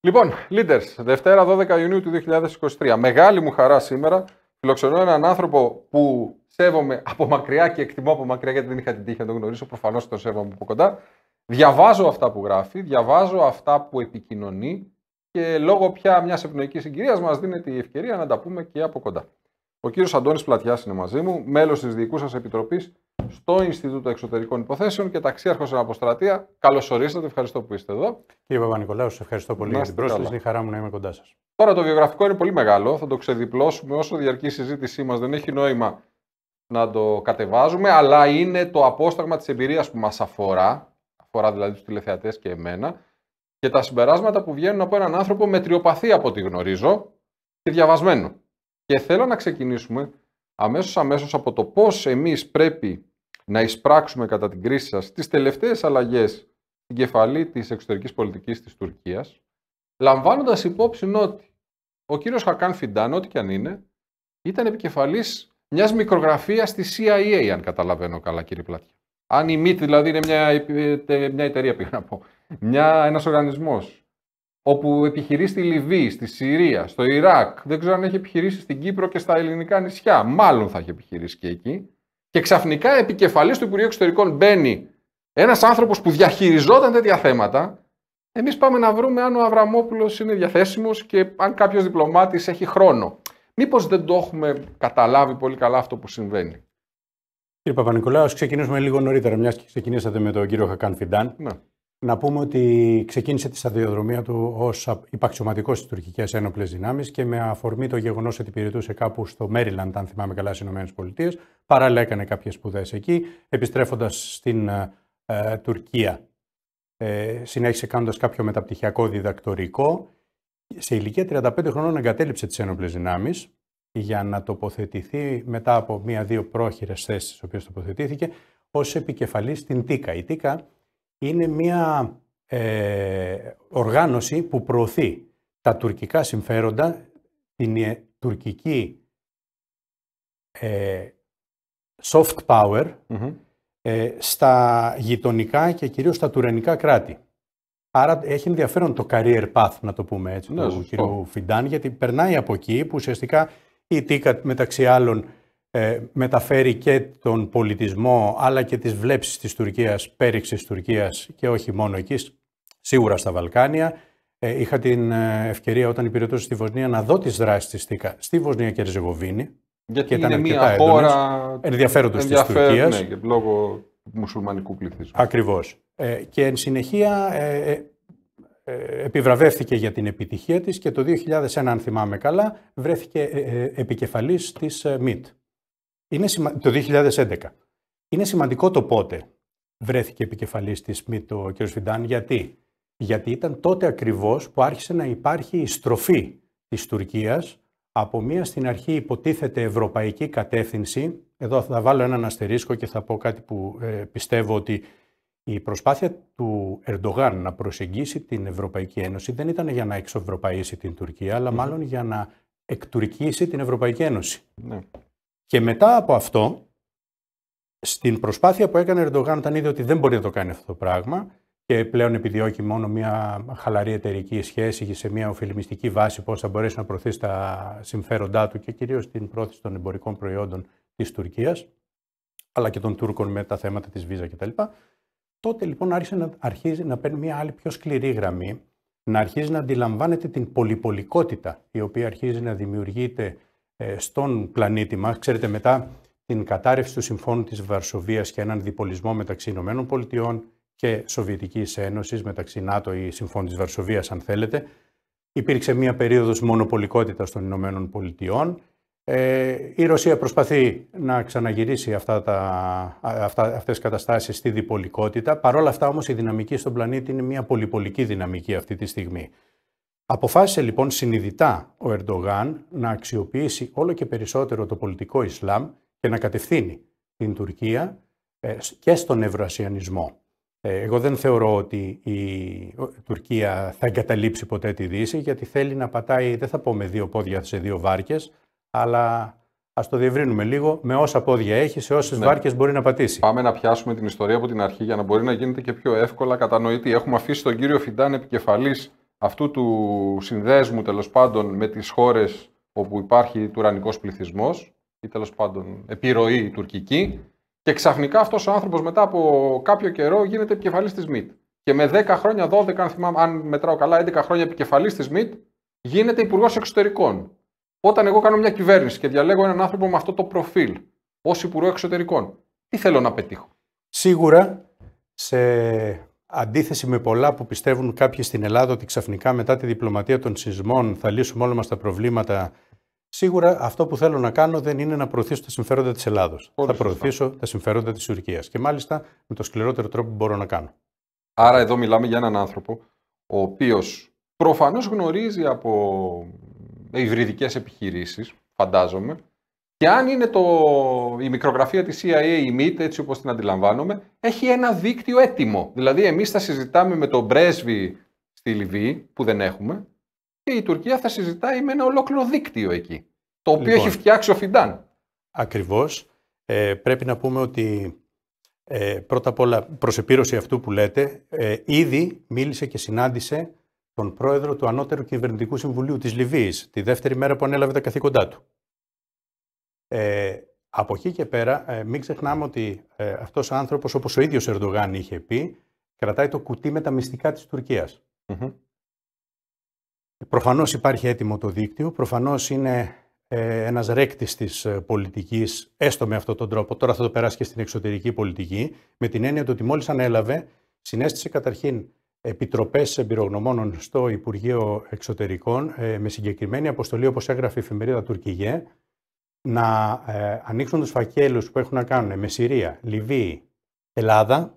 Λοιπόν, Leaders, Δευτέρα 12 Ιουνίου του 2023. Μεγάλη μου χαρά σήμερα. Φιλοξενώ έναν άνθρωπο που σέβομαι από μακριά και εκτιμώ από μακριά γιατί δεν είχα την τύχη να τον γνωρίσω. Προφανώς τον σέβομαι από κοντά. Διαβάζω αυτά που γράφει, διαβάζω αυτά που επικοινωνεί και λόγω πια μιας ευνοϊκής συγκυρίας μας δίνεται η ευκαιρία να τα πούμε και από κοντά. Ο κύριος Αντώνης Πλατιάς είναι μαζί μου, μέλος της Διοικού σας Επιτροπής στο Ινστιτούτο Εξωτερικών Υποθέσεων και ταξίαρχος Αποστρατεία. Καλώς ορίσατε, ευχαριστώ που είστε εδώ. Κύριε Παπα-Νικολάου, σας ευχαριστώ πολύ για την πρόσκληση. Είναι χαρά μου να είμαι κοντά σας. Τώρα το βιογραφικό είναι πολύ μεγάλο. Θα το ξεδιπλώσουμε όσο διαρκεί η συζήτησή μας. Δεν έχει νόημα να το κατεβάζουμε, αλλά είναι το απόσταγμα της εμπειρίας που μας αφορά. Αφορά δηλαδή τους τηλεθεατές και εμένα. Και τα συμπεράσματα που βγαίνουν από έναν άνθρωπο με τριοπαθή από ό,τι γνωρίζω και διαβασμένο. Και θέλω να ξεκινήσουμε αμέσως αμέσως από το πώς εμείς πρέπει να εισπράξουμε κατά την κρίση σας τις τελευταίες αλλαγές στην κεφαλή της εξωτερικής πολιτικής της Τουρκίας, λαμβάνοντας υπόψη ότι ο κύριος Χακάν Φιντάν, ό,τι και αν είναι, ήταν επικεφαλής μιας μικρογραφίας στη CIA, αν καταλαβαίνω καλά κύριε Πλάτια. Αν η MIT δηλαδή είναι μια, μια εταιρεία, πήγα να πω, μια, ένας οργανισμός όπου επιχειρεί στη Λιβύη, στη Συρία, στο Ιράκ, δεν ξέρω αν έχει επιχειρήσει στην Κύπρο και στα ελληνικά νησιά, μάλλον θα έχει επιχειρήσει και εκεί, και ξαφνικά επικεφαλής του Υπουργείου Εξωτερικών μπαίνει ένας άνθρωπος που διαχειριζόταν τέτοια θέματα. Εμείς πάμε να βρούμε αν ο Αβραμόπουλος είναι διαθέσιμος και αν κάποιος διπλωμάτης έχει χρόνο. Μήπως δεν το έχουμε καταλάβει πολύ καλά αυτό που συμβαίνει. Κύριε Παπα-Νικολάου, ξεκινήσουμε λίγο νωρίτερα, μιας και ξεκινήσατε με τον κύριο Χακάν Φιντάν. Ναι. Να πούμε ότι ξεκίνησε τη σταδιοδρομία του ως υπαξιωματικός στις τουρκικές ένοπλες δυνάμεις και με αφορμή το γεγονός ότι υπηρετούσε κάπου στο Μέριλαντ, αν θυμάμαι καλά, στις ΗΠΑ, παράλληλα έκανε κάποιες σπουδές εκεί, επιστρέφοντας στην ε, ε, Τουρκία. Ε, συνέχισε κάνοντας κάποιο μεταπτυχιακό διδακτορικό. Σε ηλικία 35 χρονών εγκατέλειψε τις ένοπλες δυνάμεις για να τοποθετηθεί μετά από μία-δύο πρόχειρες θέσεις στις οποίες τοποθετήθηκε ως επικεφαλής στην ΤΙΚΑ. Η ΤΙΚΑ είναι μία ε, οργάνωση που προωθεί τα τουρκικά συμφέροντα, την ε, τουρκική ε, soft power ε, στα γειτονικά και κυρίως στα τουρενικά κράτη. Άρα έχει ενδιαφέρον το career path, να το πούμε έτσι, ναι, του κ. Φιντάν, γιατί περνάει από εκεί που ουσιαστικά η ΤΙΚΑ μεταξύ άλλων ε, μεταφέρει και τον πολιτισμό αλλά και τις βλέψεις της Τουρκίας, πέριξης της Τουρκίας και όχι μόνο εκεί, σίγουρα στα Βαλκάνια. Ε, είχα την ευκαιρία όταν υπηρετούσα στη Βοσνία να δω τις δράσεις της ΤΙΚΑ στη Βοσνία και Ριζεγοβίνη, γιατί και ήταν είναι μια χώρα ενδιαφέροντος της Τουρκίας. Ναι, λόγω μουσουλμανικού πληθυσμού. Ακριβώς. Ε, και εν συνεχεία ε, ε, ε, επιβραβεύθηκε για την επιτυχία της και το 2001, αν θυμάμαι καλά, βρέθηκε επικεφαλής της ΜΙΤ. Είναι Το 2011. Είναι σημαντικό το πότε βρέθηκε επικεφαλής της ΜΙΤ ο κ. Φιντάν. Γιατί? Γιατί ήταν τότε ακριβώς που άρχισε να υπάρχει η στροφή της Τουρκίας από μία στην αρχή υποτίθεται ευρωπαϊκή κατεύθυνση, εδώ θα βάλω έναν αστερίσκο και θα πω κάτι που ε, πιστεύω ότι η προσπάθεια του Ερντογάν να προσεγγίσει την Ευρωπαϊκή Ένωση δεν ήταν για να εξωευρωπαίσει την Τουρκία, αλλά μάλλον για να εκτουρκίσει την Ευρωπαϊκή Ένωση. Ναι. Και μετά από αυτό, στην προσπάθεια που έκανε Ερντογάν, όταν είδε ότι δεν μπορεί να το κάνει αυτό το πράγμα, και πλέον επιδιώκει μόνο μια χαλαρή εταιρική σχέση και σε μια οφειλημιστική βάση πώς θα μπορέσει να προωθήσει τα συμφέροντά του και κυρίως την πρόθεση των εμπορικών προϊόντων της Τουρκίας, αλλά και των Τούρκων με τα θέματα της Βίζα κτλ. Τότε λοιπόν άρχισε να αρχίζει να παίρνει μια άλλη πιο σκληρή γραμμή, να αρχίζει να αντιλαμβάνεται την πολυπολικότητα η οποία αρχίζει να δημιουργείται ε, στον πλανήτη μας. Ξέρετε μετά την κατάρρευση του Συμφώνου της Βαρσοβίας και έναν διπολισμό μεταξύ Ηνωμένων και Σοβιετικής Ένωσης, μεταξύ ΝΑΤΟ ή Συμφών της Βαρσοβίας, αν θέλετε. Υπήρξε μία περίοδος μονοπολικότητας των Ηνωμένων Πολιτειών. Ε, η Ρωσία προσπαθεί να ξαναγυρίσει αυτά τα, αυτά, αυτές καταστάσεις στη διπολικότητα. Παρ' όλα αυτά όμως η δυναμική στον πλανήτη είναι μια πολυπολική δυναμική αυτή τη στιγμή. Αποφάσισε λοιπόν συνειδητά ο Ερντογάν να αξιοποιήσει όλο και περισσότερο το πολιτικό Ισλάμ και να κατευθύνει την Τουρκία ε, και στον Ευρωασιανισμό. Ε, εγώ δεν θεωρώ ότι η Τουρκία θα εγκαταλείψει ποτέ τη Δύση, γιατί θέλει να πατάει, δεν θα πω με δύο πόδια σε δύο βάρκες, αλλά ας το διευρύνουμε λίγο, με όσα πόδια έχει, σε όσες ναι. βάρκες μπορεί να πατήσει. Πάμε να πιάσουμε την ιστορία από την αρχή για να μπορεί να γίνεται και πιο εύκολα κατανοητή. Έχουμε αφήσει τον κύριο Φιντάν επικεφαλής αυτού του συνδέσμου τέλος πάντων με τις χώρες όπου υπάρχει τουρανικός πληθυσμός ή τέλος πάντων επιρροή τουρκική και ξαφνικά αυτός ο άνθρωπος μετά από κάποιο καιρό γίνεται επικεφαλής της ΜΜΤ. Και με 10 χρόνια, 12, αν, θυμάμαι, αν μετράω καλά, 11 χρόνια επικεφαλής της ΜΜΤ, γίνεται υπουργός εξωτερικών. Όταν εγώ κάνω μια κυβέρνηση και διαλέγω έναν άνθρωπο με αυτό το προφίλ ως υπουργό εξωτερικών, τι θέλω να πετύχω. Σίγουρα, σε αντίθεση με πολλά που πιστεύουν κάποιοι στην Ελλάδα ότι ξαφνικά μετά τη διπλωματία των σεισμών θα λύσουμε όλα μας τα προβλήματα Σίγουρα αυτό που θέλω να κάνω δεν είναι να προωθήσω τα συμφέροντα της Ελλάδος. Θα προωθήσω τα συμφέροντα της Τουρκίας. Και μάλιστα με το σκληρότερο τρόπο που μπορώ να κάνω. Άρα, εδώ μιλάμε για έναν άνθρωπο ο οποίος προφανώς γνωρίζει από υβριδικές επιχειρήσεις, φαντάζομαι, και αν είναι το, η μικρογραφία της CIA, η MIT, έτσι όπως την αντιλαμβάνομαι, έχει ένα δίκτυο έτοιμο. Δηλαδή εμείς θα συζητάμε με τον πρέσβη στη Λιβύη, που δεν έχουμε, και η Τουρκία θα συζητάει με ένα ολόκληρο δίκτυο εκεί, το οποίο έχει λοιπόν. φτιάξει ο Φιντάν. Ακριβώς. Ε, πρέπει να πούμε ότι ε, πρώτα απ' όλα προς επίρρωση αυτού που λέτε, ε, ήδη μίλησε και συνάντησε τον πρόεδρο του Ανώτερου Κυβερνητικού Συμβουλίου της Λιβύης, τη δεύτερη μέρα που ανέλαβε τα καθήκοντά του. Ε, από εκεί και πέρα, ε, μην ξεχνάμε ότι ε, αυτός ο άνθρωπος, όπως ο ίδιος Ερντογάν είχε πει, κρατάει το κουτί με τα μυστικά της τουρκιας Προφανώς υπάρχει έτοιμο το δίκτυο, προφανώς είναι ε, ένας ρέκτης της ε, πολιτικής, έστω με αυτόν τον τρόπο, τώρα θα το περάσει και στην εξωτερική πολιτική, με την έννοια ότι μόλις ανέλαβε, συνέστησε καταρχήν επιτροπές εμπειρογνωμόνων στο Υπουργείο Εξωτερικών, ε, με συγκεκριμένη αποστολή, όπως έγραφε η εφημερίδα Τουρκηγέ να ε, ανοίξουν τους φακέλους που έχουν να κάνουν με Συρία, Λιβύη, Ελλάδα,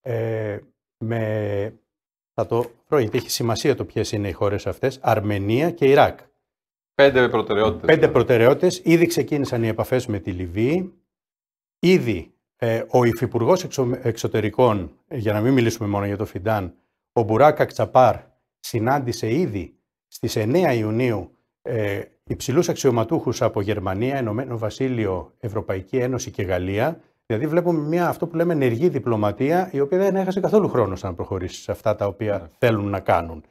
ε, με θα το έχει σημασία το ποιες είναι οι χώρες αυτές, Αρμενία και Ιράκ. Πέντε προτεραιότητες. Πέντε προτεραιότητες. Ήδη ξεκίνησαν οι επαφές με τη Λιβύη. Ήδη ε, ο Υφυπουργός Εξωτερικών, για να μην μιλήσουμε μόνο για το Φιντάν, ο Μπουράκα Κτσαπάρ, συνάντησε ήδη στις 9 Ιουνίου ε, υψηλούς αξιωματούχους από Γερμανία, Ενωμένο Βασίλειο, Ευρωπαϊκή Ένωση και Γαλλία Δηλαδή, βλέπουμε μια, αυτό που λέμε ενεργή διπλωματία, η οποία δεν έχασε καθόλου χρόνο να προχωρήσεις σε αυτά τα οποία θέλουν να κάνουν.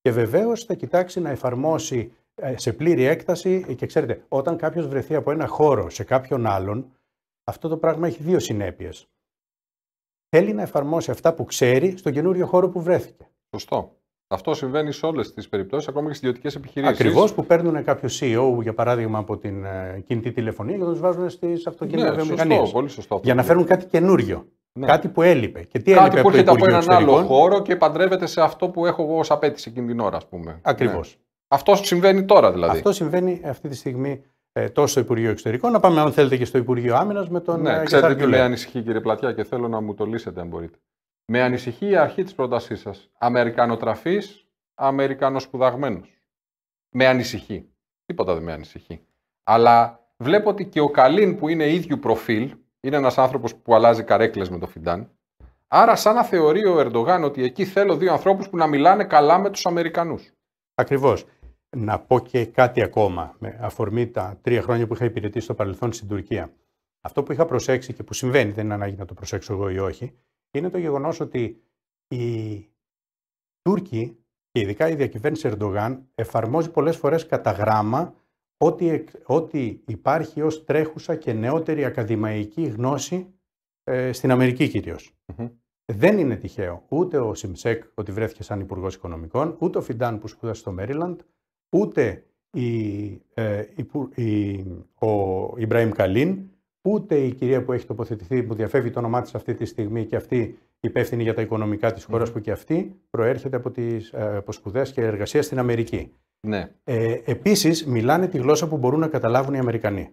Και βεβαίως θα κοιτάξει να εφαρμόσει ε, σε πλήρη έκταση. Και ξέρετε, όταν κάποιος βρεθεί από ένα χώρο σε κάποιον άλλον, αυτό το πράγμα έχει δύο συνέπειες. Θέλει να εφαρμόσει αυτά που ξέρει στον καινούριο χώρο που βρέθηκε. Σωστό. Αυτό συμβαίνει σε όλες τις περιπτώσεις, ακόμα και στις ιδιωτικές επιχειρήσεις. Ακριβώς που παίρνουν κάποιο CEO, για παράδειγμα, από την ε, κινητή τηλεφωνία και το τους βάζουν στις αυτοκινητοβιομηχανίες. Ναι, πολύ σωστό. Για να φέρουν κάτι καινούριο. Ναι. Κάτι που έλειπε. Και τι κάτι που έρχεται από έναν άλλο χώρο και παντρεύεται σε αυτό που έχω εγώ ως απέτηση εκείνη την ώρα, ας πούμε. Ακριβώς. Ναι. Αυτό συμβαίνει τώρα δηλαδή. Αυτό συμβαίνει αυτή τη στιγμή ε, τόσο στο Υπουργείο Εξωτερικών. Να πάμε, αν θέλετε, και στο Υπουργείο Άμυνας με τον. Ναι, ε, ξέρετε τι λέει ανησυχεί, κύριε Πλατιά, και θέλω να μου το λύσετε, αν μπορείτε. Με ανησυχεί η αρχή της πρότασής σας. Αμερικανοτραφής, Αμερικανοσπουδαγμένος. Με ανησυχεί. Τίποτα δεν με ανησυχεί. Αλλά βλέπω ότι και ο Καλίν που είναι ίδιου προφίλ, είναι ένας άνθρωπος που αλλάζει καρέκλες με το Φιντάν, άρα σαν να θεωρεί ο Ερντογάν ότι εκεί θέλω δύο ανθρώπους που να μιλάνε καλά με τους Αμερικανούς. Ακριβώς. Να πω και κάτι ακόμα, με αφορμή τα τρία χρόνια που είχα υπηρετήσει στο παρελθόν στην Τουρκία. Αυτό που είχα προσέξει και που συμβαίνει, δεν είναι ανάγκη να το προσέξω εγώ ή όχι, είναι το γεγονός ότι οι Τούρκοι και ειδικά η διακυβέρνηση Ερντογάν εφαρμόζει πολλές φορές κατά γράμμα ότι, ότι υπάρχει ως τρέχουσα και νεότερη ακαδημαϊκή γνώση ε, στην Αμερική Δεν είναι τυχαίο ούτε ο Σιμσέκ ότι βρέθηκε σαν Υπουργός Οικονομικών, ούτε ο Φιντάν που σπούδασε στο Μέριλαντ, ούτε η, ε, η, ο Ιμπραήμ Καλίν, ούτε η κυρία που έχει τοποθετηθεί, που διαφεύγει το όνομά της αυτή τη στιγμή και αυτή υπεύθυνη για τα οικονομικά της χώρας, που και αυτή προέρχεται από, ε, από σπουδές και εργασία στην Αμερική. Ναι. Ε, Επίσης, μιλάνε τη γλώσσα που μπορούν να καταλάβουν οι Αμερικανοί.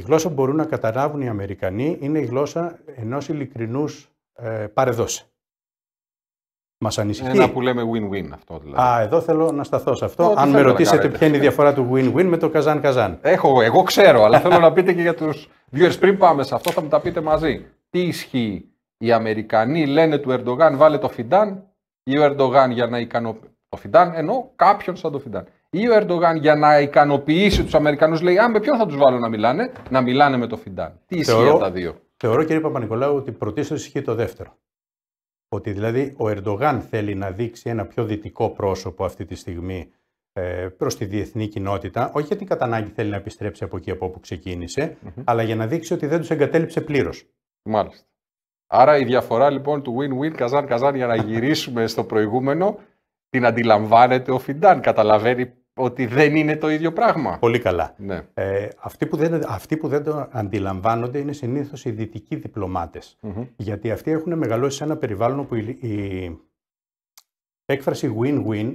Η γλώσσα που μπορούν να καταλάβουν οι Αμερικανοί είναι η γλώσσα ενός ειλικρινούς ε, παρεδόση. Μας ανησυχεί. Ένα που λέμε win-win αυτό δηλαδή. Α, εδώ θέλω να σταθώ σε αυτό. Αν με ρωτήσετε ποια είναι η διαφορά του win-win με το καζάν-καζάν. Έχω, εγώ ξέρω, αλλά θέλω να πείτε και για τους Viewers, πριν πάμε σε αυτό, θα μου τα πείτε μαζί. Τι ισχύει. Οι Αμερικανοί λένε του Ερντογάν βάλε το Φιντάν ή ο Ερντογάν για να ικανοποιήσει. Το Φιντάν ενώ κάποιον σαν το Φιντάν. Ή ο Ερντογάν για να ικανοποιήσει τους Αμερικανούς λέει: Α, με ποιον θα τους βάλω να μιλάνε, να μιλάνε με το Φιντάν. Τι ισχύει θεωρώ, τα δύο. Θεωρώ, κύριε Παπα-Νικολάου, ότι πρωτίστως ισχύει το δεύτερο. Ότι δηλαδή ο Ερντογάν θέλει να δείξει ένα πιο δυτικό πρόσωπο αυτή τη στιγμή ε, προς τη διεθνή κοινότητα, όχι γιατί κατά ανάγκη θέλει να επιστρέψει από εκεί από όπου αλλά για να δείξει ότι δεν τους εγκατέλειψε πλήρως. Μάλιστα. Άρα η διαφορά λοιπόν του win-win, καζάν-καζάν, για να γυρίσουμε στο προηγούμενο, την αντιλαμβάνεται ο Φιντάν, καταλαβαίνει ότι δεν είναι το ίδιο πράγμα. Πολύ καλά. Ναι. Ε, αυτοί, που δεν, αυτοί που δεν το αντιλαμβάνονται είναι συνήθως οι δυτικοί Γιατί αυτοί έχουν μεγαλώσει σε ένα περιβάλλον όπου η έκφραση win-win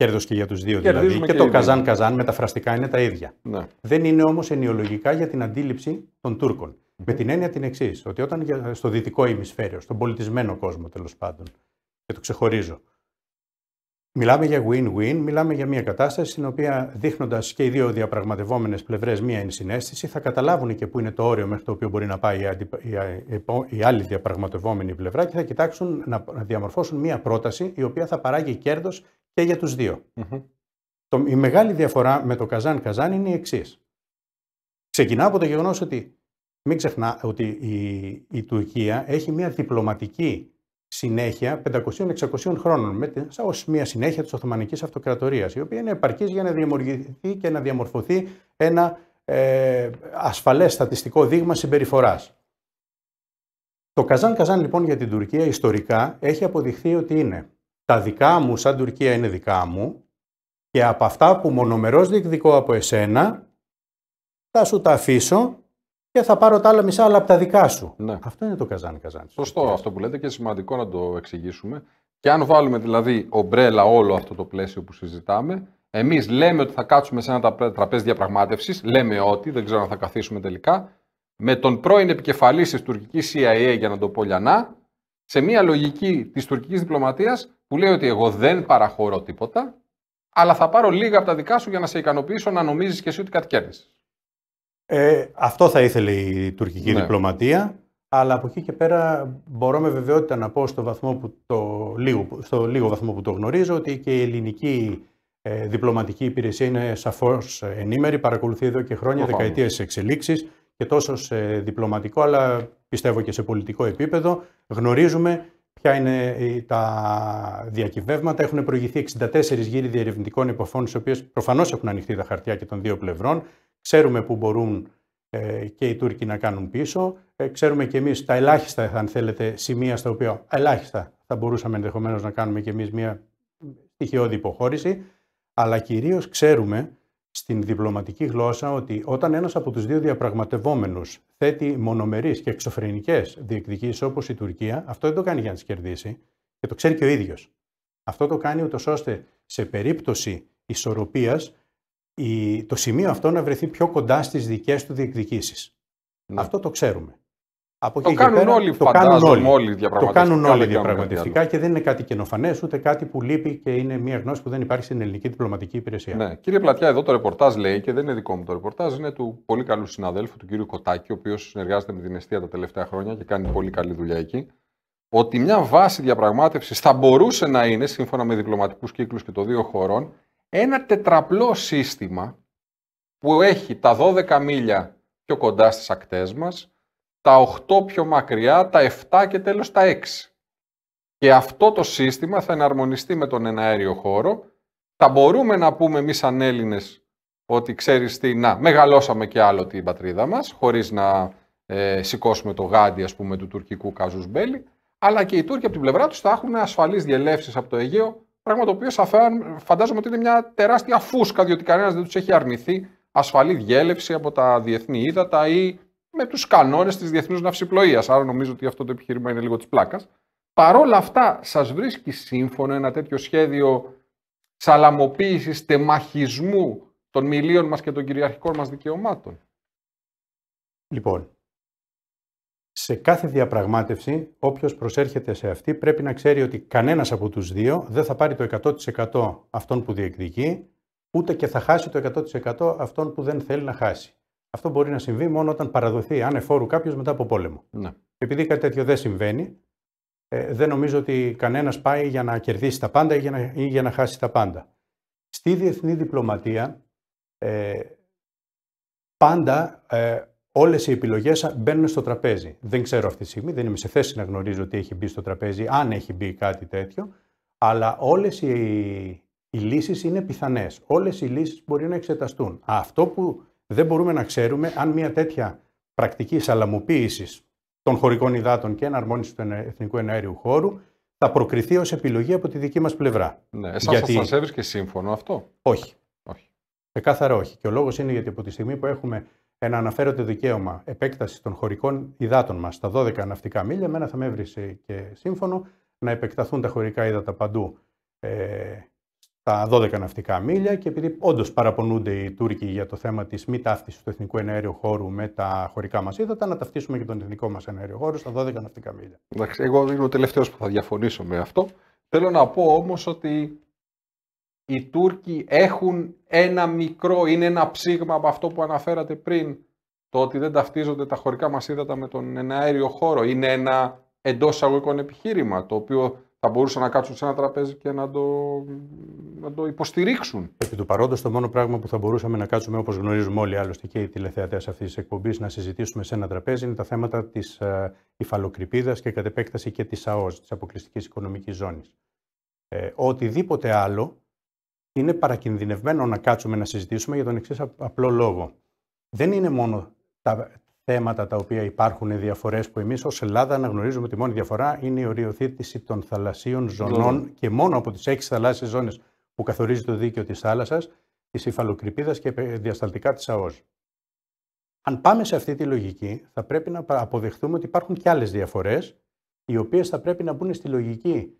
Κέρδος και για τους δύο δηλαδή. Και, και το Καζάν-Καζάν μεταφραστικά είναι τα ίδια. Ναι. Δεν είναι όμως ενοιολογικά για την αντίληψη των Τούρκων. Mm-hmm. Με την έννοια την εξής, ότι όταν στο δυτικό ημισφαίριο, στον πολιτισμένο κόσμο τέλος πάντων, και το ξεχωρίζω, μιλάμε για win-win, μιλάμε για μια κατάσταση στην οποία δείχνοντας και οι δύο διαπραγματευόμενες πλευρές μια ενσυναίσθηση, θα καταλάβουν και πού είναι το όριο μέχρι το οποίο μπορεί να πάει η, η άλλη διαπραγματευόμενη πλευρά και θα κοιτάξουν να διαμορφώσουν μια πρόταση η οποία θα παράγει κέρδος και για τους δυο Το, η μεγάλη διαφορά με το Καζάν-Καζάν είναι η εξής. Ξεκινά από το γεγονός ότι μην ξεχνά ότι η, η Τουρκία έχει μια διπλωματική συνέχεια 500-600 χρόνων, με, ως μια συνέχεια της Οθωμανικής Αυτοκρατορίας, η οποία είναι επαρκής για να δημιουργηθεί και να διαμορφωθεί ένα ε, ασφαλές στατιστικό δείγμα συμπεριφοράς. Το Καζάν-Καζάν λοιπόν για την Τουρκία ιστορικά έχει αποδειχθεί ότι είναι τα δικά μου σαν Τουρκία είναι δικά μου και από αυτά που μονομερώς διεκδικώ από εσένα θα σου τα αφήσω και θα πάρω τα άλλα μισά, αλλά από τα δικά σου. Ναι. Αυτό είναι το καζάνι-καζάνι. Σωστό αυτό που λέτε και σημαντικό να το εξηγήσουμε. Και αν βάλουμε δηλαδή ομπρέλα όλο αυτό το πλαίσιο που συζητάμε, εμείς λέμε ότι θα κάτσουμε σε ένα τραπέζι διαπραγμάτευσης, λέμε ότι, δεν ξέρω αν θα καθίσουμε τελικά, με τον πρώην επικεφαλής της τουρκικής CIA, για να το πω λιανά, σε μια λογική της τουρκικής διπλωματίας, που λέει ότι εγώ δεν παραχωρώ τίποτα, αλλά θα πάρω λίγα από τα δικά σου για να σε ικανοποιήσω να νομίζεις και εσύ ότι κάτι κέρδισες. Ε, αυτό θα ήθελε η τουρκική ναι. διπλωματία. Αλλά από εκεί και πέρα μπορώ με βεβαιότητα να πω στο, βαθμό που το, λίγο, στο λίγο βαθμό που το γνωρίζω ότι και η ελληνική ε, διπλωματική υπηρεσία είναι σαφώς ενήμερη, παρακολουθεί εδώ και χρόνια δεκαετίε δεκαετίες εξελίξεις και τόσο σε διπλωματικό αλλά πιστεύω και σε πολιτικό επίπεδο γνωρίζουμε Ποια είναι τα διακυβεύματα. Έχουν προηγηθεί 64 γύροι διερευνητικών υποφώνων στις οποίες προφανώς έχουν ανοιχτεί τα χαρτιά και των δύο πλευρών. Ξέρουμε που μπορούν ε, και οι Τούρκοι να κάνουν πίσω. Ε, ξέρουμε και εμείς τα ελάχιστα, αν θέλετε, σημεία στα οποία ελάχιστα θα μπορούσαμε ενδεχομένως να κάνουμε και εμείς μια στοιχειώδη υποχώρηση. Αλλά κυρίως ξέρουμε στην διπλωματική γλώσσα ότι όταν ένας από τους δύο διαπραγματευόμενους θέτει μονομερείς και εξωφρενικές διεκδικήσεις όπως η Τουρκία, αυτό δεν το κάνει για να τις κερδίσει και το ξέρει και ο ίδιος. Αυτό το κάνει ούτως ώστε σε περίπτωση ισορροπίας το σημείο αυτό να βρεθεί πιο κοντά στις δικές του διεκδικήσεις. Ναι. Αυτό το ξέρουμε. Από το, κάνουν όλοι, το κάνουν όλοι, όλοι Το κάνουν όλοι διαπραγματευτικά και δεν είναι κάτι καινοφανές, ούτε κάτι που λείπει και είναι μια γνώση που δεν υπάρχει στην ελληνική διπλωματική υπηρεσία. Ναι. Κύριε Πλατιά, εδώ το ρεπορτάζ λέει και δεν είναι δικό μου το ρεπορτάζ, είναι του πολύ καλού συναδέλφου του κύριου Κοτάκη, ο οποίος συνεργάζεται με την Εστία τα τελευταία χρόνια και κάνει πολύ καλή δουλειά εκεί. Ότι μια βάση διαπραγμάτευσης θα μπορούσε να είναι, σύμφωνα με διπλωματικούς κύκλους και των δύο χωρών, ένα τετραπλό σύστημα που έχει τα 12 μίλια πιο κοντά στις ακτές μας τα 8 πιο μακριά, τα 7 και τέλος τα 6. Και αυτό το σύστημα θα εναρμονιστεί με τον εναέριο χώρο. Θα μπορούμε να πούμε εμείς σαν Έλληνες ότι ξέρεις τι, να μεγαλώσαμε και άλλο την πατρίδα μας, χωρίς να ε, σηκώσουμε το γάντι ας πούμε του τουρκικού καζούς μπέλη, αλλά και οι Τούρκοι από την πλευρά τους θα έχουν ασφαλείς διελεύσεις από το Αιγαίο, πράγμα το οποίο φαντάζομαι ότι είναι μια τεράστια φούσκα, διότι κανένας δεν τους έχει αρνηθεί ασφαλή διέλευση από τα διεθνή ύδατα ή με τους κανόνες της διεθνούς ναυσιπλοείας. Άρα νομίζω ότι αυτό το επιχείρημα είναι λίγο της πλάκας. Παρόλα αυτά, σας βρίσκει σύμφωνο ένα τέτοιο σχέδιο σαλαμοποίησης τεμαχισμού των μιλίων μας και των κυριαρχικών μας δικαιωμάτων. Λοιπόν, σε κάθε διαπραγμάτευση, όποιος προσέρχεται σε αυτή πρέπει να ξέρει ότι κανένας από τους δύο δεν θα πάρει το 100% αυτών που διεκδικεί, ούτε και θα χάσει το 100% αυτών που δεν θέλει να χάσει. Αυτό μπορεί να συμβεί μόνο όταν παραδοθεί ανεφόρου κάποιος μετά από πόλεμο. Ναι. Επειδή κάτι τέτοιο δεν συμβαίνει, ε, δεν νομίζω ότι κανένας πάει για να κερδίσει τα πάντα ή για να, ή για να χάσει τα πάντα. Στη διεθνή διπλωματία, ε, πάντα ε, όλες οι επιλογές μπαίνουν στο τραπέζι. Δεν ξέρω αυτή τη στιγμή, δεν είμαι σε θέση να γνωρίζω τι έχει μπει στο τραπέζι, αν έχει μπει κάτι τέτοιο, αλλά όλες οι, οι λύσεις είναι πιθανές. Όλες οι λύσεις μπορεί να εξεταστούν. Αυτό που δεν μπορούμε να ξέρουμε αν μια τέτοια πρακτική σαλαμοποίησης των χωρικών υδάτων και εναρμόνισης του εθνικού εναέριου χώρου θα προκριθεί ως επιλογή από τη δική μας πλευρά. Ναι, εσάς Γιατί... σας έβρισκε σύμφωνο αυτό. Όχι. όχι. κάθαρα όχι. Και ο λόγος είναι γιατί από τη στιγμή που έχουμε ένα αναφέρονται δικαίωμα επέκτασης των χωρικών υδάτων μας στα 12 ναυτικά μίλια, εμένα θα με έβρισε και σύμφωνο να επεκταθούν τα χωρικά ύδατα παντού ε, τα 12 ναυτικά μίλια και επειδή όντως παραπονούνται οι Τούρκοι για το θέμα της μη ταύτισης του εθνικού εναέριου χώρου με τα χωρικά μας ύδατα, να ταυτίσουμε και τον εθνικό μας εναέριο χώρο στα 12 ναυτικά μίλια. Εντάξει, εγώ είμαι ο τελευταίος που θα διαφωνήσω με αυτό. Θέλω να πω όμως ότι οι Τούρκοι έχουν ένα μικρό, είναι ένα ψήγμα από αυτό που αναφέρατε πριν, το ότι δεν ταυτίζονται τα χωρικά μας με τον εναέριο χώρο. Είναι ένα εντός αγωγικών επιχείρημα το οποίο θα μπορούσαν να κάτσουν σε ένα τραπέζι και να το, να το υποστηρίξουν. Επί του παρόντος, το μόνο πράγμα που θα μπορούσαμε να κάτσουμε, όπως γνωρίζουμε όλοι άλλωστε και οι τηλεθεατές αυτής της εκπομπής, να συζητήσουμε σε ένα τραπέζι είναι τα θέματα της ε, υφαλοκρηπίδας και κατ' επέκταση και της ΑΟΣ, της αποκλειστικής οικονομικής ζώνης. Ε, οτιδήποτε άλλο είναι παρακινδυνευμένο να κάτσουμε να συζητήσουμε για τον εξής απλό λόγο. Δεν είναι μόνο τα, θέματα τα οποία υπάρχουν διαφορές που εμείς ως Ελλάδα αναγνωρίζουμε ότι η μόνη διαφορά είναι η οριοθέτηση των θαλασσίων ζωνών και μόνο από τις έξι θαλάσσιες ζώνες που καθορίζει το δίκαιο της θάλασσας, της υφαλοκρηπίδας και διασταλτικά της ΑΟΣ. Αν πάμε σε αυτή τη λογική, θα πρέπει να αποδεχτούμε ότι υπάρχουν και άλλες διαφορές, οι οποίες θα πρέπει να μπουν στη λογική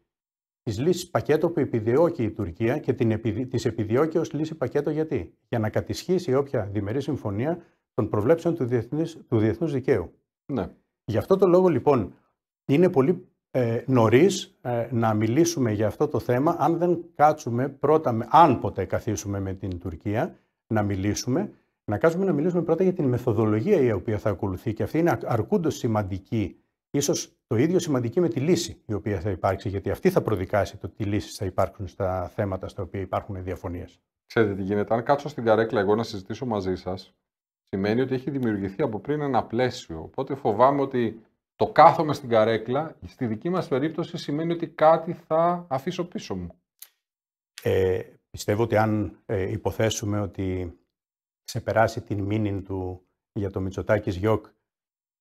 της λύσης πακέτο που επιδιώκει η Τουρκία και την της επιδιώκει ως λύση πακέτο γιατί. Για να κατησχίσει όποια διμερή συμφωνία των προβλέψεων του, διεθνής, του διεθνούς δικαίου. Ναι. Γι' αυτό το λόγο λοιπόν είναι πολύ ε, νωρίς ε, να μιλήσουμε για αυτό το θέμα αν δεν κάτσουμε πρώτα, αν ποτέ καθίσουμε με την Τουρκία να μιλήσουμε, να κάτσουμε να μιλήσουμε πρώτα για την μεθοδολογία η οποία θα ακολουθεί και αυτή είναι αρκούντος σημαντική, ίσως το ίδιο σημαντική με τη λύση η οποία θα υπάρξει, γιατί αυτή θα προδικάσει το τι λύσεις θα υπάρχουν στα θέματα στα οποία υπάρχουν διαφωνίες. Ξέρετε τι γίνεται, αν κάτσω στην καρέκλα εγώ να συζητήσω μαζί σας, σημαίνει ότι έχει δημιουργηθεί από πριν ένα πλαίσιο. Οπότε φοβάμαι ότι το κάθομαι στην καρέκλα, στη δική μας περίπτωση σημαίνει ότι κάτι θα αφήσω πίσω μου. Ε, πιστεύω ότι αν ε, υποθέσουμε ότι ξεπεράσει την μήνυν του για το Μητσοτάκης Γιώκ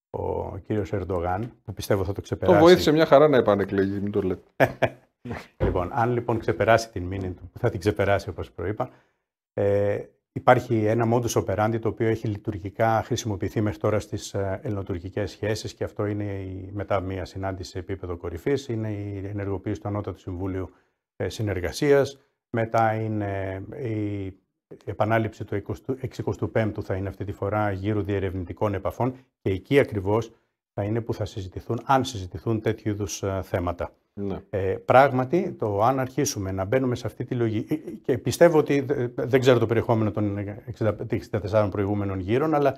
ο κύριος Ερντογάν, που πιστεύω θα το ξεπεράσει. Το βοήθησε μια χαρά να επανεκλεγεί, μην το λέτε. λοιπόν, αν λοιπόν ξεπεράσει την μήνυν του, θα την ξεπεράσει όπως προείπα, ε, Υπάρχει ένα modus operandi το οποίο έχει λειτουργικά χρησιμοποιηθεί μέχρι τώρα στις ε, ελληνοτουρκικές σχέσεις, και αυτό είναι η, μετά μια συνάντηση σε επίπεδο κορυφής, είναι η ενεργοποίηση του Ανώτατου Συμβούλιου ε, Συνεργασίας, μετά είναι η επανάληψη του 65ου θα είναι αυτή τη φορά γύρω διερευνητικών επαφών και εκεί ακριβώς θα είναι που θα συζητηθούν, αν συζητηθούν τέτοιου είδους ε, θέματα. Ναι. Ε, πράγματι, το αν αρχίσουμε να μπαίνουμε σε αυτή τη λογική. Ε, ε, και πιστεύω ότι ε, δεν ξέρω το περιεχόμενο των 64 προηγούμενων γύρων, αλλά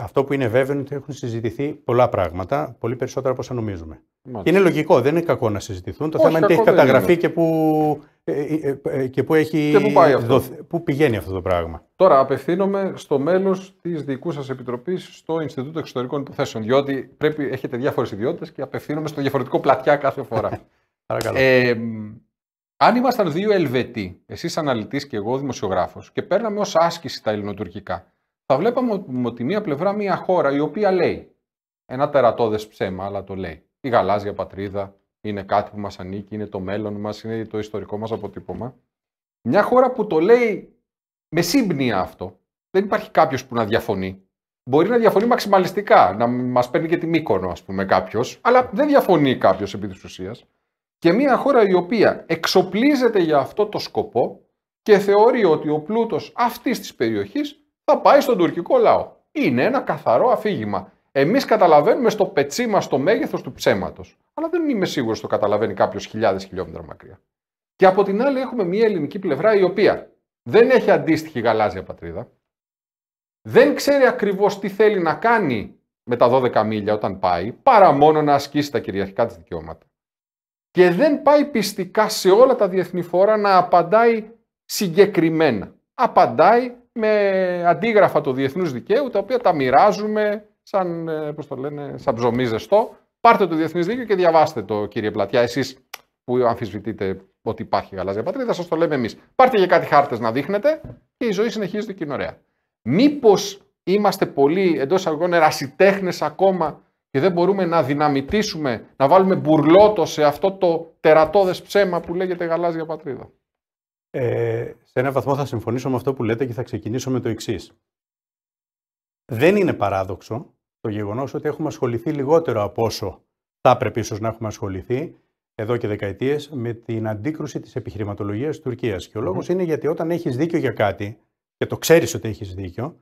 αυτό που είναι βέβαιο είναι ότι έχουν συζητηθεί πολλά πράγματα, πολύ περισσότερα από όσα νομίζουμε. είναι λογικό, δεν είναι κακό να συζητηθούν. Το θέμα είναι τι έχει καταγραφεί και που ε, ε, ε, και πού έχει και που πάει αυτό. Πού πηγαίνει αυτό το πράγμα. Τώρα απευθύνομαι στο μέλος της δικού σας επιτροπής στο Ινστιτούτο Εξωτερικών Υποθέσεων, διότι πρέπει, έχετε διάφορες ιδιότητες που παει αυτο πηγαινει αυτο το πραγμα τωρα απευθυνομαι στο διαφορετικό πλατιά κάθε φορά. ε, αν ήμασταν δύο Ελβετοί, εσείς αναλυτής και εγώ δημοσιογράφος, και παίρναμε ως άσκηση τα ελληνοτουρκικά, θα βλέπαμε ότι μία πλευρά μία χώρα η οποία λέει ένα τερατώδες ψέμα, αλλά το λέει. Η γαλάζια πατρίδα, είναι κάτι που μας ανήκει, είναι το μέλλον μας, είναι το ιστορικό μας αποτύπωμα. Μια χώρα που το λέει με σύμπνοια αυτό, δεν υπάρχει κάποιος που να διαφωνεί. Μπορεί να διαφωνεί μαξιμαλιστικά, να μας παίρνει και τη μήκονο ας πούμε κάποιος, αλλά δεν διαφωνεί κάποιος επί της ουσίας. Και μια χώρα η οποία εξοπλίζεται για αυτό το σκοπό και θεωρεί ότι ο πλούτος αυτής της περιοχής θα πάει στον τουρκικό λαό. Είναι ένα καθαρό αφήγημα. Εμείς καταλαβαίνουμε στο πετσί μας το μέγεθος του ψέματος. Αλλά δεν είμαι σίγουρος το καταλαβαίνει κάποιος χιλιάδες χιλιόμετρα μακριά. Και από την άλλη, έχουμε μια ελληνική πλευρά η οποία δεν έχει αντίστοιχη γαλάζια πατρίδα. Δεν ξέρει ακριβώς τι θέλει να κάνει με τα 12 μίλια όταν πάει, παρά μόνο να ασκήσει τα κυριαρχικά της δικαιώματα. Και δεν πάει πιστικά σε όλα τα διεθνή φόρα να απαντάει συγκεκριμένα. Απαντάει με αντίγραφα του διεθνούς δικαίου, τα οποία τα μοιράζουμε σαν, ε, πώς το λένε, σαν ψωμί ζεστό. Πάρτε το Διεθνή δίκαιο και διαβάστε το, κύριε Πλατιά. Εσείς που αμφισβητείτε ότι υπάρχει γαλάζια πατρίδα, σας το λέμε εμείς. Πάρτε για κάτι χάρτες να δείχνετε και η ζωή συνεχίζεται και είναι ωραία. Μήπως είμαστε πολύ εντός αγωγών ερασιτέχνες ακόμα και δεν μπορούμε να δυναμητήσουμε, να βάλουμε μπουρλότο σε αυτό το τερατώδες ψέμα που λέγεται γαλάζια πατρίδα. Ε, σε ένα βαθμό θα συμφωνήσω με αυτό που λέτε και θα ξεκινήσω με το εξής. Δεν είναι παράδοξο το γεγονός ότι έχουμε ασχοληθεί λιγότερο από όσο θα έπρεπε ίσως να έχουμε ασχοληθεί εδώ και δεκαετίες με την αντίκρουση της επιχειρηματολογίας Τουρκίας. Και ο λογο είναι γιατί όταν έχεις δίκιο για κάτι και το ξέρεις ότι έχεις δίκιο,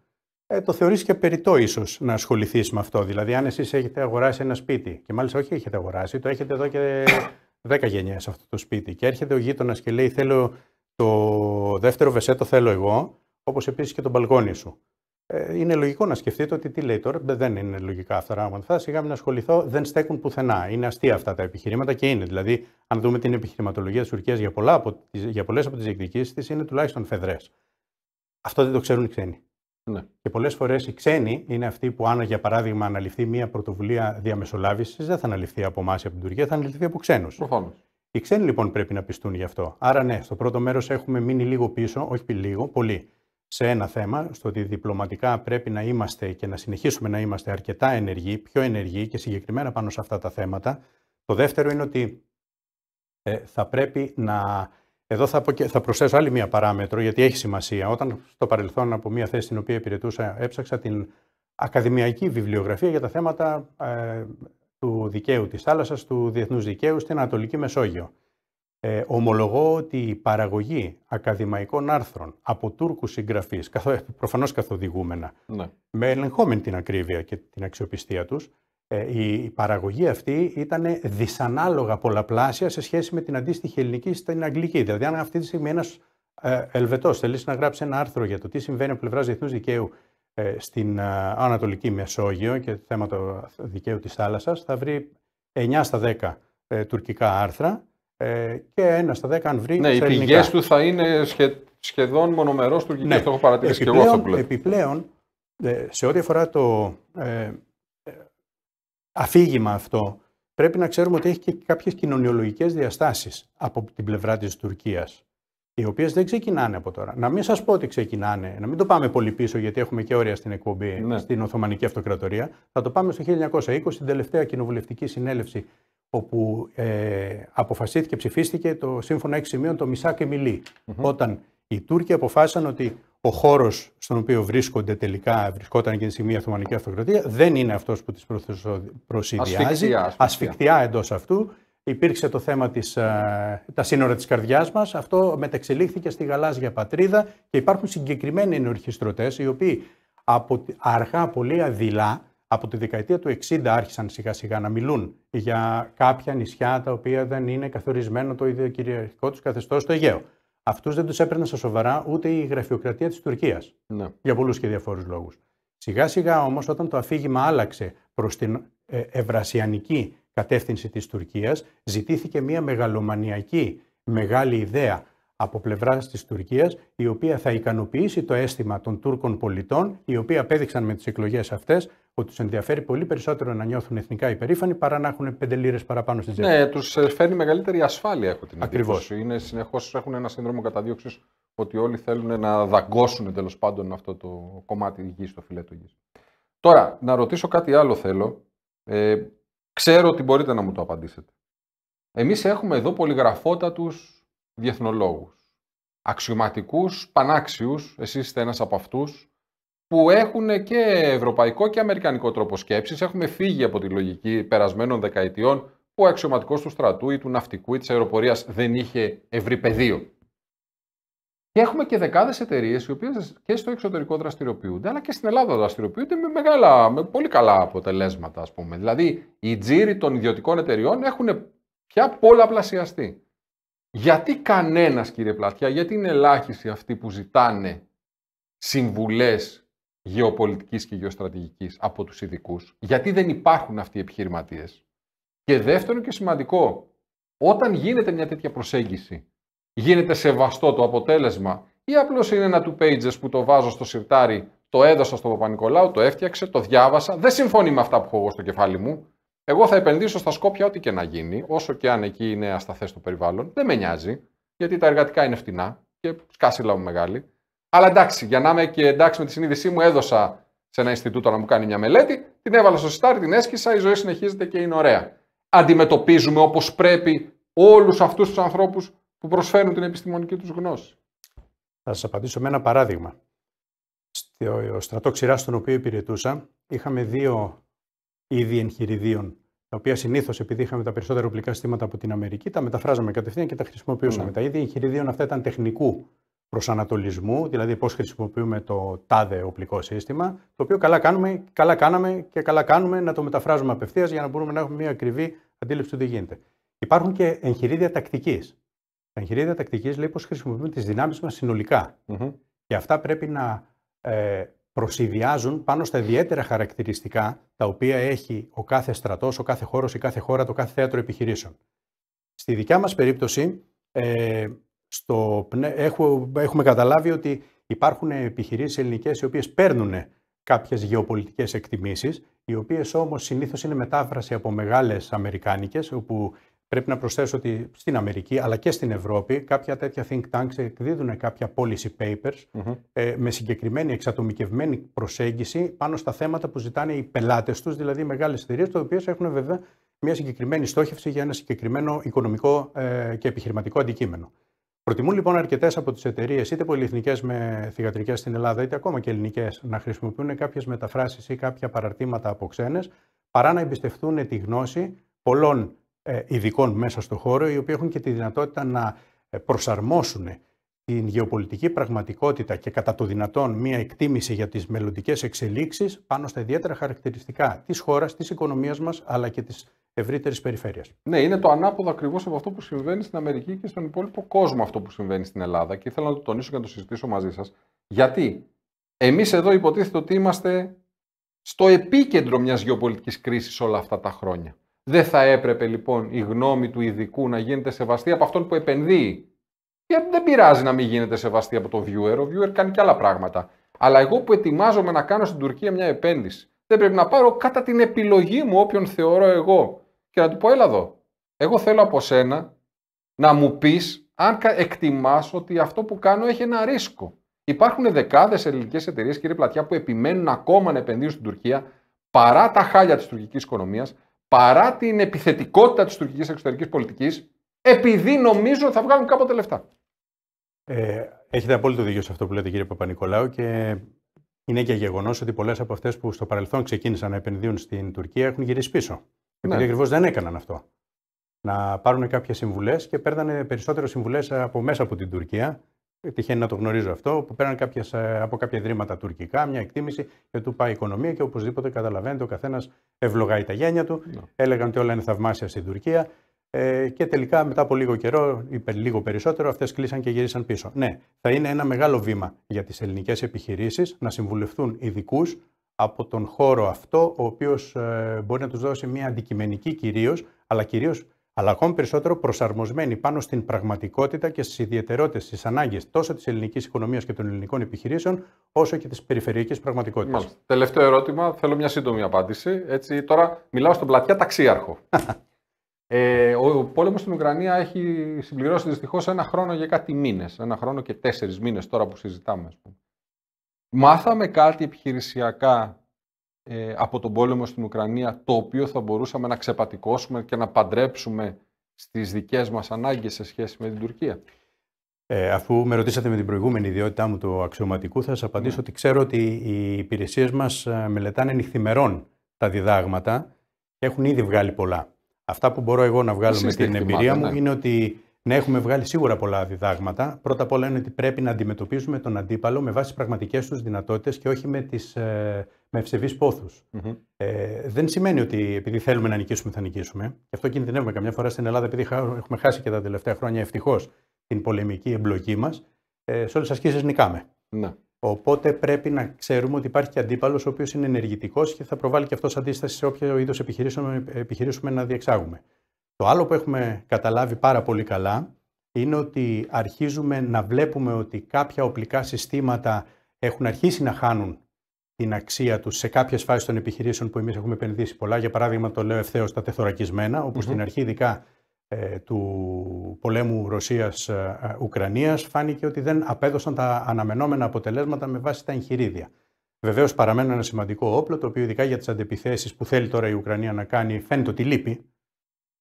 ε, το θεωρείς και περιττό ίσως να ασχοληθείς με αυτό. Δηλαδή, αν εσείς έχετε αγοράσει ένα σπίτι, και μάλιστα όχι έχετε αγοράσει, το έχετε εδώ και δέκα γενιές αυτό το σπίτι, και έρχεται ο γείτονας και λέει: Θέλω το δεύτερο βεσέτο θέλω εγώ, όπως επίσης και τον μπαλκόνι σου. Ε, είναι λογικό να σκεφτείτε ότι τι λέει τώρα, δεν είναι λογικά αυτά τα πράγματα. Θα σιγά μην ασχοληθώ, δεν στέκουν πουθενά. Είναι αστεία αυτά τα επιχειρήματα και είναι. Δηλαδή, αν δούμε την επιχειρηματολογία της Τουρκίας για, από για πολλές από τις διεκδικήσεις της, είναι τουλάχιστον φεδρές. Αυτό δεν το ξέρουν οι ξένοι. Ναι. Και πολλές φορές οι ξένοι είναι αυτοί που, αν για παράδειγμα αναλυφθεί μια πρωτοβουλία διαμεσολάβησης, δεν θα αναλυφθεί από εμάς από την Τουρκία, θα αναλυφθεί από ξένους. Οι ξένοι λοιπόν πρέπει να πιστούν γι' αυτό. Άρα, ναι, στο πρώτο μέρος έχουμε μείνει λίγο πίσω, όχι λίγο, πολύ σε ένα θέμα, στο ότι διπλωματικά πρέπει να είμαστε και να συνεχίσουμε να είμαστε αρκετά ενεργοί, πιο ενεργοί και συγκεκριμένα πάνω σε αυτά τα θέματα. Το δεύτερο είναι ότι ε, θα πρέπει να... Εδώ θα, θα προσθέσω άλλη μία παράμετρο, γιατί έχει σημασία. Όταν στο παρελθόν από μία θέση την οποία υπηρετούσα έψαξα την ακαδημιακή βιβλιογραφία για τα θέματα ε, του δικαίου της θάλασσας, του διεθνούς δικαίου στην Ανατολική Μεσόγειο. Ε, ομολογώ ότι η παραγωγή ακαδημαϊκών άρθρων από τουρκού συγγραφείς, καθο, προφανώς καθοδηγούμενα, ναι. με ελεγχόμενη την ακρίβεια και την αξιοπιστία τους, ε, η, παραγωγή αυτή ήταν δυσανάλογα πολλαπλάσια σε σχέση με την αντίστοιχη ελληνική στην αγγλική. Δηλαδή, αν αυτή τη στιγμή ένας ε, Ελβετός θέλει να γράψει ένα άρθρο για το τι συμβαίνει από πλευράς διεθνούς δικαίου ε, στην Ανατολική Μεσόγειο και θέματα δικαίου της θάλασσας, θα βρει 9 στα 10 τουρκικά άρθρα ε, και ένα στα δέκα αν βρει. Ναι, οι πηγές του θα είναι σχε, σχεδόν μονομερός τουρκικέ. Ναι. Το έχω παρατηρήσει και εγώ αυτό που Επιπλέον, σε ό,τι αφορά το ε, ε, αφήγημα αυτό, πρέπει να ξέρουμε ότι έχει και κάποιες κοινωνιολογικές διαστάσεις από την πλευρά της Τουρκίας. Οι οποίες δεν ξεκινάνε από τώρα. Να μην σας πω ότι ξεκινάνε, να μην το πάμε πολύ πίσω, γιατί έχουμε και όρια στην εκπομπή ναι. στην Οθωμανική Αυτοκρατορία. Θα το πάμε στο 1920, την τελευταία κοινοβουλευτική συνέλευση όπου ε, αποφασίστηκε, ψηφίστηκε το σύμφωνο 6 σημείων το Μισά και μιλη Όταν οι Τούρκοι αποφάσισαν ότι ο χώρος στον οποίο βρίσκονται τελικά, βρισκόταν εκείνη τη στιγμή η Αθωμανική Αυτοκρατία, δεν είναι αυτός που τις προσυδειάζει. Ασφικτιά, εντός αυτού. Υπήρξε το θέμα της, ε, τα σύνορα της καρδιάς μας, αυτό μεταξελίχθηκε στη γαλάζια πατρίδα και υπάρχουν συγκεκριμένοι ενορχιστρωτές οι οποίοι από αργά πολύ αδειλά από τη δεκαετία του 60 άρχισαν σιγά σιγά να μιλούν για κάποια νησιά τα οποία δεν είναι καθορισμένο το ίδιο κυριαρχικό τους καθεστώς στο Αιγαίο. Αυτούς δεν τους έπαιρναν στα σοβαρά ούτε η γραφειοκρατία της Τουρκίας. Ναι. Για πολλούς και διαφόρους λόγους. Σιγά σιγά όμως, όταν το αφήγημα άλλαξε προς την ε, ευρασιανική κατεύθυνση της Τουρκίας, ζητήθηκε μια μεγαλομανιακή μεγάλη ιδέα από πλευράς της Τουρκίας, η οποία θα ικανοποιήσει το αίσθημα των Τούρκων πολιτών, οι οποίοι απέδειξαν με τις εκλογές αυτές ότι τους ενδιαφέρει πολύ περισσότερο να νιώθουν εθνικά υπερήφανοι παρά να έχουν πέντε λίρες παραπάνω στην τσέπη. Ναι, τους ε, φέρνει μεγαλύτερη ασφάλεια, έχω την εντύπωση. Είναι συνεχώς έχουν ένα σύνδρομο καταδίωξης ότι όλοι θέλουν να δαγκώσουν τέλος πάντων αυτό το κομμάτι γη, το φιλέτο γη. Τώρα, να ρωτήσω κάτι άλλο θέλω. Ε, ξέρω ότι μπορείτε να μου το απαντήσετε. Εμείς έχουμε εδώ πολυγραφότατους διεθνολόγους, αξιωματικούς, πανάξιους, εσείς είστε ένας από αυτούς, που έχουν και ευρωπαϊκό και αμερικανικό τρόπο σκέψης. Έχουμε φύγει από τη λογική περασμένων δεκαετιών που ο αξιωματικός του στρατού ή του ναυτικού ή της αεροπορίας δεν είχε ευρύ πεδίο. Και έχουμε και δεκάδες εταιρείες οι οποίες και στο εξωτερικό δραστηριοποιούνται, αλλά και στην Ελλάδα δραστηριοποιούνται με, μεγάλα, πολύ καλά αποτελέσματα, ας πούμε. Δηλαδή, οι τζίροι των ιδιωτικών εταιριών έχουν πια πολλαπλασιαστεί. Γιατί κανένας, κύριε Πλατιά, γιατί είναι ελάχιστοι αυτοί που ζητάνε συμβουλές γεωπολιτικής και γεωστρατηγικής από τους ειδικούς, γιατί δεν υπάρχουν αυτοί οι επιχειρηματίες. Και δεύτερο και σημαντικό, όταν γίνεται μια τέτοια προσέγγιση, γίνεται σεβαστό το αποτέλεσμα ή απλώς είναι ένα του pages που το βάζω στο σιρτάρι, το έδωσα στον Παπα-Νικολάου, το έφτιαξε, το διάβασα, δεν συμφωνεί με αυτά που έχω εγώ στο κεφάλι μου, εγώ θα επενδύσω στα Σκόπια ό,τι και να γίνει, όσο και αν εκεί είναι ασταθές το περιβάλλον. Δεν με νοιάζει, γιατί τα εργατικά είναι φτηνά και σκάσιλα μου μεγάλη. Αλλά εντάξει, για να είμαι και εντάξει με τη συνείδησή μου, έδωσα σε ένα Ινστιτούτο να μου κάνει μια μελέτη, την έβαλα στο Στάρ, την έσκησα, η ζωή συνεχίζεται και είναι ωραία. Αντιμετωπίζουμε όπως πρέπει όλους αυτούς τους ανθρώπους που προσφέρουν την επιστημονική τους γνώση. Θα σας απαντήσω με ένα παράδειγμα. Στο στρατό ξηράς, στον οποίο υπηρετούσα, είχαμε δύο είδη εγχειριδίων, τα οποία συνήθως επειδή είχαμε τα περισσότερα οπλικά συστήματα από την Αμερική, τα μεταφράζαμε κατευθείαν και τα χρησιμοποιούσαμε. Ναι. Τα είδη εγχειριδίων αυτά ήταν τεχνικού προσανατολισμού, δηλαδή πώς χρησιμοποιούμε το τάδε οπλικό σύστημα, το οποίο καλά, κάνουμε, καλά κάναμε και καλά κάνουμε να το μεταφράζουμε απευθείας για να μπορούμε να έχουμε μια ακριβή αντίληψη του τι γίνεται. Υπάρχουν και εγχειρίδια τακτικής. Τα εγχειρίδια τακτικής λέει πώ χρησιμοποιούμε τις δυνάμεις μας συνολικά. Και αυτά πρέπει να ε, προσυδειάζουν πάνω στα ιδιαίτερα χαρακτηριστικά τα οποία έχει ο κάθε στρατός, ο κάθε χώρος η κάθε χώρα, το κάθε θέατρο επιχειρήσεων. Στη δικιά μας περίπτωση ε, έχουμε, καταλάβει ότι υπάρχουν επιχειρήσεις ελληνικές οι οποίες παίρνουν κάποιες γεωπολιτικές εκτιμήσεις, οι οποίες όμως συνήθως είναι μετάφραση από μεγάλες αμερικάνικες. όπου Πρέπει να προσθέσω ότι στην Αμερική αλλά και στην Ευρώπη κάποια τέτοια think tanks εκδίδουν κάποια policy papers ε, με συγκεκριμένη εξατομικευμένη προσέγγιση πάνω στα θέματα που ζητάνε οι πελάτες τους, δηλαδή οι μεγάλες εταιρείες, τα οποίε έχουν βέβαια μια συγκεκριμένη στόχευση για ένα συγκεκριμένο οικονομικό ε, και επιχειρηματικό αντικείμενο. Προτιμούν λοιπόν αρκετές από τις εταιρείες, είτε πολυεθνικές με θηγατρικές στην Ελλάδα, είτε ακόμα και ελληνικές, να χρησιμοποιούν κάποιες μεταφράσεις ή κάποια παραρτήματα από ξένες, παρά να εμπιστευτούν τη γνώση πολλών ε, ειδικών μέσα στο χώρο, οι οποίοι έχουν και τη δυνατότητα να ε, προσαρμόσουν την γεωπολιτική πραγματικότητα και κατά το δυνατόν μία εκτίμηση για τις μελλοντικές εξελίξεις πάνω στα ιδιαίτερα χαρακτηριστικά της χώρας, της οικονομίας μας αλλά και της ευρύτερης περιφέρειας. Ναι, είναι το ανάποδο ακριβώς από αυτό που συμβαίνει στην Αμερική και στον υπόλοιπο κόσμο αυτό που συμβαίνει στην Ελλάδα και ήθελα να το τονίσω και να το συζητήσω μαζί σας. Γιατί εμείς εδώ υποτίθεται ότι είμαστε στο επίκεντρο μιας γεωπολιτικής κρίσης όλα αυτά τα χρόνια. Δεν θα έπρεπε λοιπόν η γνώμη του ειδικού να γίνεται σεβαστή από αυτόν που επενδύει. Γιατί δεν πειράζει να μην γίνεται σεβαστή από τον viewer. Ο viewer κάνει και άλλα πράγματα. Αλλά εγώ που ετοιμάζομαι να κάνω στην Τουρκία μια επένδυση, δεν πρέπει να πάρω κατά την επιλογή μου όποιον θεωρώ εγώ και να του πω: Έλα εδώ. Εγώ θέλω από σένα να μου πεις αν εκτιμάς ότι αυτό που κάνω έχει ένα ρίσκο. Υπάρχουν δεκάδες ελληνικές εταιρείες, κύριε Πλατιά, που επιμένουν ακόμα να επενδύουν στην Τουρκία παρά τα χάλια της τουρκικής οικονομίας, παρά την επιθετικότητα της τουρκικής εξωτερικής πολιτικής, επειδή νομίζω θα βγάλουν κάποτε λεφτά. Ε, έχετε απόλυτο δίκιο σε αυτό που λέτε κύριε Παπα-Νικολάου και είναι και γεγονός ότι πολλές από αυτές που στο παρελθόν ξεκίνησαν να επενδύουν στην Τουρκία έχουν γυρίσει πίσω. Ναι. Επειδή ακριβώς δεν έκαναν αυτό. Να πάρουν κάποιες συμβουλές και παίρνανε περισσότερε συμβουλές από μέσα από την Τουρκία ε, τυχαίνει να το γνωρίζω αυτό, που πέραν κάποιες, ε, από κάποια ιδρύματα τουρκικά, μια εκτίμηση και του πάει η οικονομία και οπωσδήποτε καταλαβαίνετε ο καθένας ευλογάει τα γένια του. Ναι. Έλεγαν ότι όλα είναι θαυμάσια στην Τουρκία. Ε, και τελικά μετά από λίγο καιρό, ή λίγο περισσότερο, αυτές κλείσαν και γυρίσαν πίσω. Ναι, θα είναι ένα μεγάλο βήμα για τις ελληνικές επιχειρήσεις να συμβουλευτούν ειδικούς από τον χώρο αυτό, ο οποίος ε, μπορεί να τους δώσει μια αντικειμενική κυρίως, αλλά κυρίως αλλά ακόμη περισσότερο προσαρμοσμένη πάνω στην πραγματικότητα και στις ιδιαιτερότητες, στις ανάγκες τόσο της ελληνικής οικονομίας και των ελληνικών επιχειρήσεων, όσο και της περιφερειακής πραγματικότητας. Τελευταίο ερώτημα, θέλω μια σύντομη απάντηση. Έτσι, τώρα μιλάω στον πλατιά ταξίαρχο. ε, ο πόλεμος στην Ουκρανία έχει συμπληρώσει δυστυχώς ένα χρόνο για κάτι μήνες. Ένα χρόνο και τέσσερις μήνες τώρα που συζητάμε. Μάθαμε κάτι επιχειρησιακά ε, από τον πόλεμο στην Ουκρανία, το οποίο θα μπορούσαμε να ξεπατικώσουμε και να παντρέψουμε στις δικές μας ανάγκες σε σχέση με την Τουρκία. Ε, αφού με ρωτήσατε με την προηγούμενη ιδιότητά μου του αξιωματικού, θα σας απαντήσω ναι. ότι ξέρω ότι οι υπηρεσίες μας ε, μελετάνε νυχθημερών τα διδάγματα και έχουν ήδη βγάλει πολλά. Αυτά που μπορώ εγώ να βγάλω με την εμπειρία μου ναι. είναι ότι ναι, έχουμε βγάλει σίγουρα πολλά διδάγματα. Πρώτα απ' όλα είναι ότι πρέπει να αντιμετωπίζουμε τον αντίπαλο με βάση τις πραγματικές τους δυνατότητες και όχι με, τις, ε, με ευσεβείς Ε, δεν σημαίνει ότι επειδή θέλουμε να νικήσουμε, θα νικήσουμε. Γι' αυτό κινδυνεύουμε καμιά φορά στην Ελλάδα, επειδή έχουμε χάσει και τα τελευταία χρόνια ευτυχώς την πολεμική εμπλοκή μας. Ε, σε όλες τις ασκήσεις νικάμε. Ναι. Οπότε πρέπει να ξέρουμε ότι υπάρχει και αντίπαλος ο οποίος είναι ενεργητικός και θα προβάλλει και αυτός αντίσταση σε όποιο είδος επιχειρήσουμε να διεξάγουμε. Το άλλο που έχουμε καταλάβει πάρα πολύ καλά είναι ότι αρχίζουμε να βλέπουμε ότι κάποια οπλικά συστήματα έχουν αρχίσει να χάνουν την αξία τους σε κάποιες φάσεις των επιχειρήσεων που εμείς έχουμε επενδύσει πολλά. Για παράδειγμα, το λέω ευθέως τα τεθωρακισμένα, όπου mm-hmm. στην αρχή ειδικά ε, του πολέμου Ρωσία-Ουκρανία ε, ε, φάνηκε ότι δεν απέδωσαν τα αναμενόμενα αποτελέσματα με βάση τα εγχειρίδια. Βεβαίως, παραμένει ένα σημαντικό όπλο, το οποίο ειδικά για τις αντεπιθέσεις που θέλει τώρα η Ουκρανία να κάνει, φαίνεται ότι λείπει.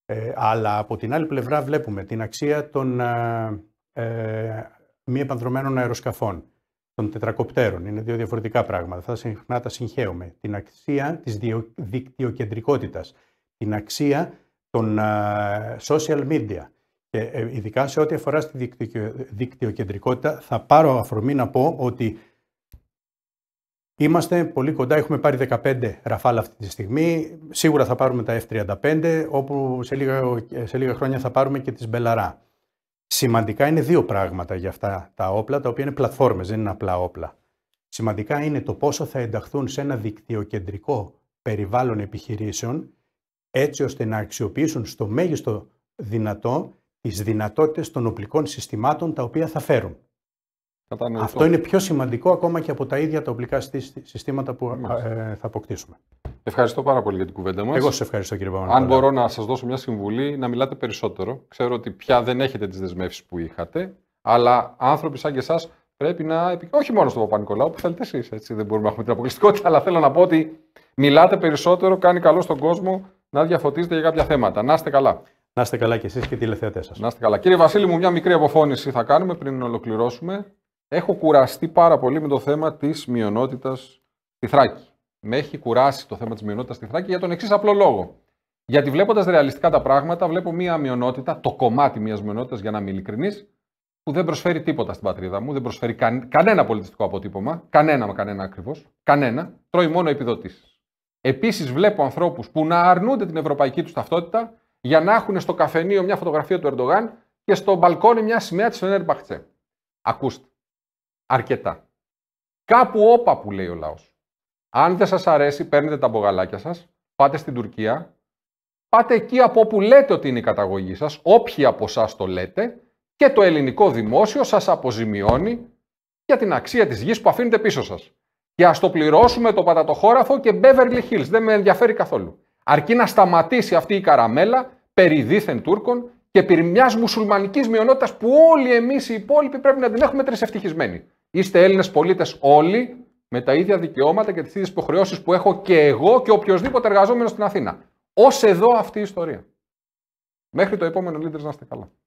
Ε, αλλά από την άλλη πλευρά βλέπουμε την αξία των ε, ε, μη επανδρομένων αεροσκαφών, των τετρακοπτέρων. Είναι δύο διαφορετικά πράγματα. Θα συχνά τα συγχαίουμε. Την αξία της δικτυοκεντρικότητας, την αξία των ε, social media. Και ειδικά σε ό,τι αφορά στη δικτυοκεντρικότητα, θα πάρω αφορμή να πω ότι Είμαστε πολύ κοντά, έχουμε πάρει 15 ραφάλ αυτή τη στιγμή. Σίγουρα θα πάρουμε τα F-35, όπου σε λίγα, σε λίγα χρόνια θα πάρουμε και τις Μπελαρά. Σημαντικά είναι δύο πράγματα για αυτά τα όπλα, τα οποία είναι πλατφόρμες, δεν είναι απλά όπλα. Σημαντικά είναι το πόσο θα ενταχθούν σε ένα δικτυοκεντρικό περιβάλλον επιχειρήσεων, έτσι ώστε να αξιοποιήσουν στο μέγιστο δυνατό τις δυνατότητες των οπλικών συστημάτων τα οποία θα φέρουν. Κατανοητό. Αυτό είναι πιο σημαντικό ακόμα και από τα ίδια τα οπλικά συστήματα που ε, θα αποκτήσουμε. Ευχαριστώ πάρα πολύ για την κουβέντα μας. Εγώ σα ευχαριστώ κύριε Παπαδάκη. Αν μπορώ να σας δώσω μια συμβουλή, να μιλάτε περισσότερο. Ξέρω ότι πια δεν έχετε τις δεσμεύσεις που είχατε, αλλά άνθρωποι σαν και εσάς πρέπει να. Όχι μόνο στον Παπα-Νικολάου, που θέλετε εσείς, έτσι δεν μπορούμε να έχουμε την αποκλειστικότητα, αλλά θέλω να πω ότι μιλάτε περισσότερο, κάνει καλό στον κόσμο να διαφωτίζετε για κάποια θέματα. Να είστε καλά. Να είστε καλά κι εσείς και οι τηλεθεατές σας. Να είστε καλά. Κύριε Βασίλη, μου μια μικρή αποφώνηση θα κάνουμε πριν ολοκληρώσουμε. Έχω κουραστεί πάρα πολύ με το θέμα της μειονότητας στη Θράκη. Με έχει κουράσει το θέμα της μειονότητας στη Θράκη για τον εξής απλό λόγο. Γιατί βλέποντας ρεαλιστικά τα πράγματα, βλέπω μία μειονότητα, το κομμάτι μιας μειονότητας, για να είμαι ειλικρινής, που δεν προσφέρει τίποτα στην πατρίδα μου, δεν προσφέρει κανένα πολιτιστικό αποτύπωμα, κανένα με κανένα ακριβώς, κανένα, τρώει μόνο επιδοτήσεις. Επίσης, βλέπω ανθρώπους που να αρνούνται την ευρωπαϊκή τους ταυτότητα για να έχουν στο καφενείο μια φωτογραφία του Ερντογάν και στο μπαλκόνι μια σημαία της Φενέρ Ακούστε αρκετά. Κάπου όπα που λέει ο λαός. Αν δεν σας αρέσει, παίρνετε τα μπογαλάκια σας, πάτε στην Τουρκία, πάτε εκεί από όπου λέτε ότι είναι η καταγωγή σας, όποιοι από εσάς το λέτε, και το ελληνικό δημόσιο σας αποζημιώνει για την αξία της γης που αφήνετε πίσω σας. Και ας το πληρώσουμε το πατατοχώραφο και Beverly Hills, δεν με ενδιαφέρει καθόλου. Αρκεί να σταματήσει αυτή η καραμέλα περί δίθεν Τούρκων και επί μιας μουσουλμανικής μειονότητας που όλοι εμείς οι υπόλοιποι πρέπει να την έχουμε τρισευτυχισμένη. Είστε Έλληνες πολίτες όλοι, με τα ίδια δικαιώματα και τις ίδιες υποχρεώσεις που έχω και εγώ και οποιοδήποτε εργαζόμενος στην Αθήνα. Ως εδώ αυτή η ιστορία. Μέχρι το επόμενο Λίτρε, να είστε καλά.